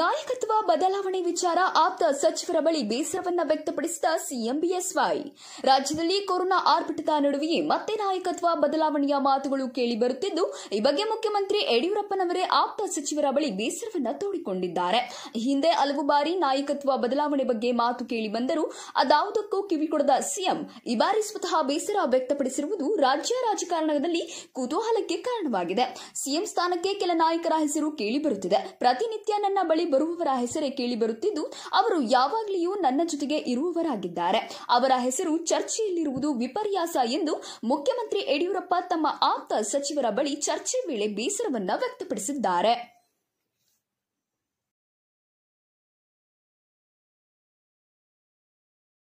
ನಾಯಕತ್ವ ಬದಲಾವಣೆ ವಿಚಾರ ಆಪ್ತ ಸಚಿವರ ಬಳಿ ಬೇಸರವನ್ನ ವ್ಯಕ್ತಪಡಿಸಿದ ಸಿಎಂ ಬಿಎಸ್ವೈ ರಾಜ್ಯದಲ್ಲಿ ಕೊರೋನಾ ಆರ್ಭಟದ ನಡುವೆಯೇ ಮತ್ತೆ ನಾಯಕತ್ವ ಬದಲಾವಣೆಯ ಮಾತುಗಳು ಕೇಳಿಬರುತ್ತಿದ್ದು ಈ ಬಗ್ಗೆ ಮುಖ್ಯಮಂತ್ರಿ ಯಡಿಯೂರಪ್ಪನವರೇ ಆಪ್ತ ಸಚಿವರ ಬಳಿ ಬೇಸರವನ್ನ ತೋಡಿಕೊಂಡಿದ್ದಾರೆ ಹಿಂದೆ ಹಲವು ಬಾರಿ ನಾಯಕತ್ವ ಬದಲಾವಣೆ ಬಗ್ಗೆ ಮಾತು ಕೇಳಿ ಬಂದರೂ ಅದಾವುದಕ್ಕೂ ಕಿವಿಕೊಡದ ಸಿಎಂ ಈ ಬಾರಿ ಸ್ವತಃ ಬೇಸರ ವ್ಯಕ್ತಪಡಿಸಿರುವುದು ರಾಜ್ಯ ರಾಜಕಾರಣದಲ್ಲಿ ಕುತೂಹಲಕ್ಕೆ ಕಾರಣವಾಗಿದೆ ಸಿಎಂ ಸ್ಥಾನಕ್ಕೆ ಕೆಲ ನಾಯಕರ ಹೆಸರು ಕೇಳಿಬರುತ್ತಿದೆ ಪ್ರತಿನಿತ್ಯ ನನ್ನ ಬಳಿ ಬರುವವರ ಹೆಸರೇ ಕೇಳಿ ಬರುತ್ತಿದ್ದು ಅವರು ಯಾವಾಗಲೂ ನನ್ನ ಜೊತೆಗೆ ಇರುವವರಾಗಿದ್ದಾರೆ ಅವರ ಹೆಸರು ಚರ್ಚೆಯಲ್ಲಿರುವುದು ವಿಪರ್ಯಾಸ ಎಂದು ಮುಖ್ಯಮಂತ್ರಿ ಯಡಿಯೂರಪ್ಪ ತಮ್ಮ ಆಪ್ತ ಸಚಿವರ ಬಳಿ ಚರ್ಚೆ ವೇಳೆ ಬೇಸರವನ್ನ ವ್ಯಕ್ತಪಡಿಸಿದ್ದಾರೆ